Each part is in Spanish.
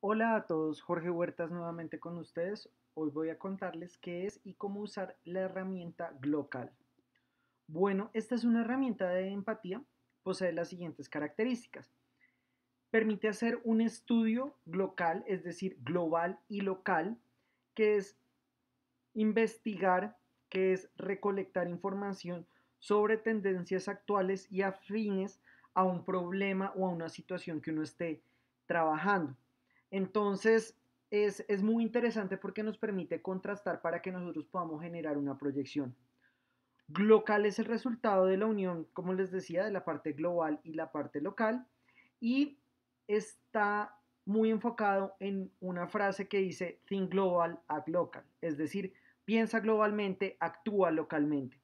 Hola a todos, Jorge Huertas nuevamente con ustedes. Hoy voy a contarles qué es y cómo usar la herramienta Glocal. Bueno, esta es una herramienta de empatía, posee las siguientes características. Permite hacer un estudio local, es decir, global y local, que es investigar, que es recolectar información sobre tendencias actuales y afines a un problema o a una situación que uno esté trabajando entonces, es, muy interesante porque nos permite contrastar para que nosotros podamos generar una proyección. local es el resultado de la unión, como les decía, de la parte global y la parte local. Y está muy enfocado en una frase que dice think global, act local. Es decir, piensa globalmente, actúa localmente.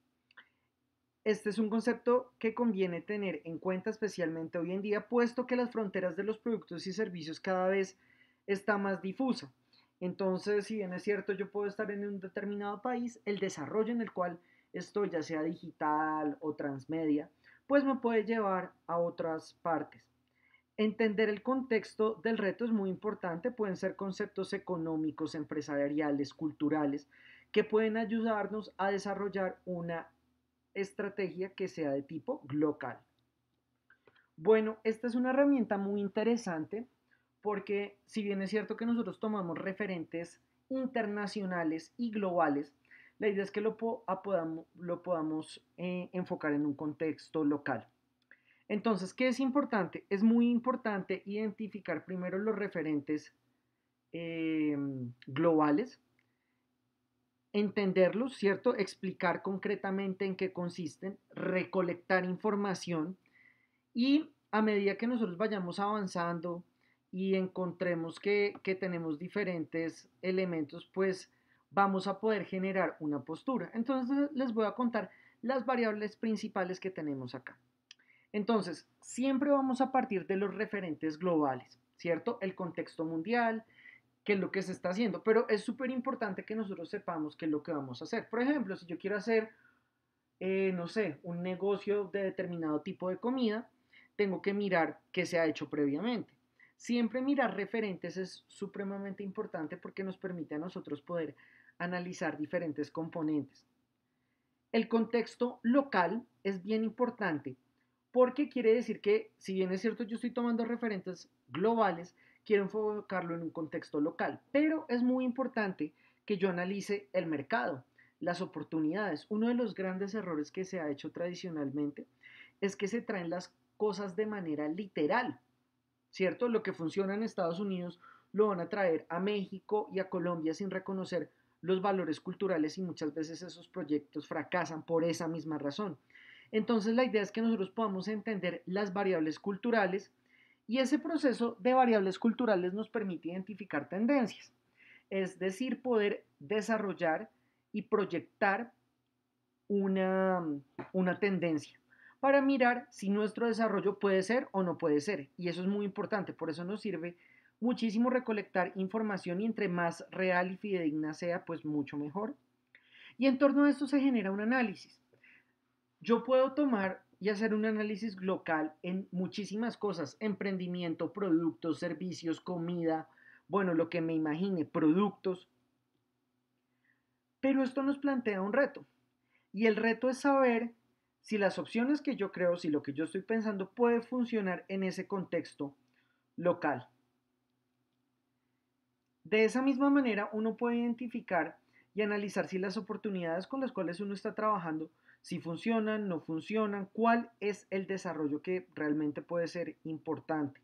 Este es un concepto que conviene tener en cuenta especialmente hoy en día, puesto que las fronteras de los productos y servicios cada vez está más difusa. Entonces, si bien es cierto, yo puedo estar en un determinado país, el desarrollo en el cual estoy, ya sea digital o transmedia, pues me puede llevar a otras partes. Entender el contexto del reto es muy importante, pueden ser conceptos económicos, empresariales, culturales, que pueden ayudarnos a desarrollar una estrategia que sea de tipo local. Bueno, esta es una herramienta muy interesante porque si bien es cierto que nosotros tomamos referentes internacionales y globales, la idea es que lo, podamos, lo podamos eh, enfocar en un contexto local. Entonces, ¿qué es importante? Es muy importante identificar primero los referentes eh, globales, entenderlos, ¿cierto? Explicar concretamente en qué consisten, recolectar información y a medida que nosotros vayamos avanzando y encontremos que, tenemos diferentes elementos, pues vamos a poder generar una postura. Entonces les voy a contar las variables principales que tenemos acá. Entonces, siempre vamos a partir de los referentes globales, ¿cierto? El contexto mundial, qué es lo que se está haciendo, pero es súper importante que nosotros sepamos qué es lo que vamos a hacer. Por ejemplo, si yo quiero hacer, eh, no sé, un negocio de determinado tipo de comida, tengo que mirar qué se ha hecho previamente. Siempre mirar referentes es supremamente importante porque nos permite a nosotros poder analizar diferentes componentes. El contexto local es bien importante porque quiere decir que, si bien es cierto, yo estoy tomando referentes globales, quiero enfocarlo en un contexto local, pero es muy importante que yo analice el mercado, las oportunidades. Uno de los grandes errores que se ha hecho tradicionalmente es que se traen las cosas de manera literal ¿cierto? Lo que funciona en Estados Unidos lo van a traer a México y a Colombia sin reconocer los valores culturales y muchas veces esos proyectos fracasan por esa misma razón. Entonces la idea es que nosotros podamos entender las variables culturales y ese proceso de variables culturales nos permite identificar tendencias, es decir, poder desarrollar y proyectar una, una tendencia para mirar si nuestro desarrollo puede ser o no puede ser. Y eso es muy importante, por eso nos sirve muchísimo recolectar información y entre más real y fidedigna sea, pues mucho mejor. Y en torno a esto se genera un análisis. Yo puedo tomar y hacer un análisis local en muchísimas cosas, emprendimiento, productos, servicios, comida, bueno, lo que me imagine, productos. Pero esto nos plantea un reto. Y el reto es saber si las opciones que yo creo, si lo que yo estoy pensando puede funcionar en ese contexto local. De esa misma manera, uno puede identificar y analizar si las oportunidades con las cuales uno está trabajando, si funcionan, no funcionan, cuál es el desarrollo que realmente puede ser importante.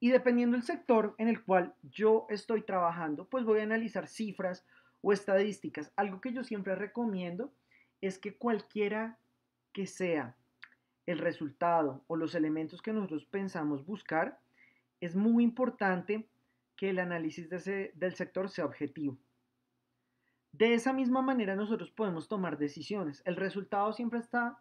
Y dependiendo del sector en el cual yo estoy trabajando, pues voy a analizar cifras o estadísticas. Algo que yo siempre recomiendo es que cualquiera que sea el resultado o los elementos que nosotros pensamos buscar, es muy importante que el análisis del sector sea objetivo. De esa misma manera nosotros podemos tomar decisiones. El resultado siempre está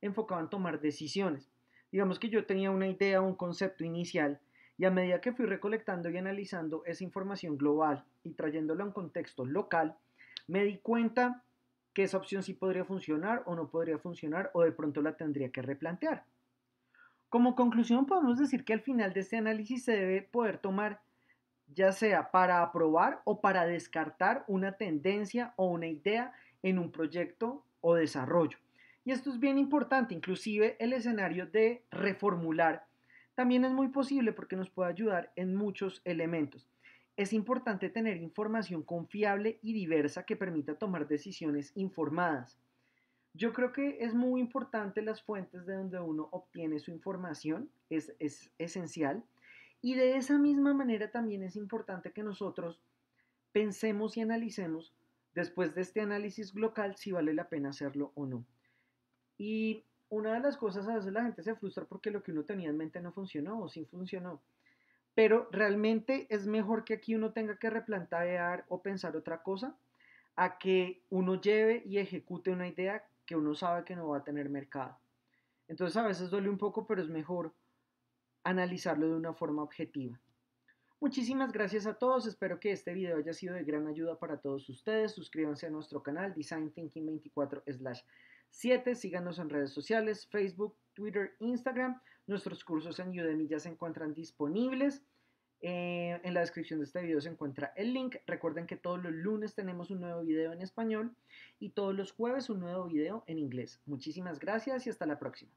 enfocado en tomar decisiones. Digamos que yo tenía una idea, un concepto inicial, y a medida que fui recolectando y analizando esa información global y trayéndola a un contexto local, me di cuenta que esa opción sí podría funcionar o no podría funcionar o de pronto la tendría que replantear. Como conclusión podemos decir que al final de este análisis se debe poder tomar ya sea para aprobar o para descartar una tendencia o una idea en un proyecto o desarrollo. Y esto es bien importante, inclusive el escenario de reformular también es muy posible porque nos puede ayudar en muchos elementos es importante tener información confiable y diversa que permita tomar decisiones informadas. Yo creo que es muy importante las fuentes de donde uno obtiene su información, es, esencial. Y de esa misma manera también es importante que nosotros pensemos y analicemos después de este análisis local si vale la pena hacerlo o no. Y una de las cosas, a veces la gente se frustra porque lo que uno tenía en mente no funcionó o sí funcionó pero realmente es mejor que aquí uno tenga que replantear o pensar otra cosa a que uno lleve y ejecute una idea que uno sabe que no va a tener mercado. Entonces a veces duele un poco, pero es mejor analizarlo de una forma objetiva. Muchísimas gracias a todos, espero que este video haya sido de gran ayuda para todos ustedes. Suscríbanse a nuestro canal Design Thinking 24/7, síganos en redes sociales, Facebook, Twitter, Instagram. Nuestros cursos en Udemy ya se encuentran disponibles. Eh, en la descripción de este video se encuentra el link. Recuerden que todos los lunes tenemos un nuevo video en español y todos los jueves un nuevo video en inglés. Muchísimas gracias y hasta la próxima.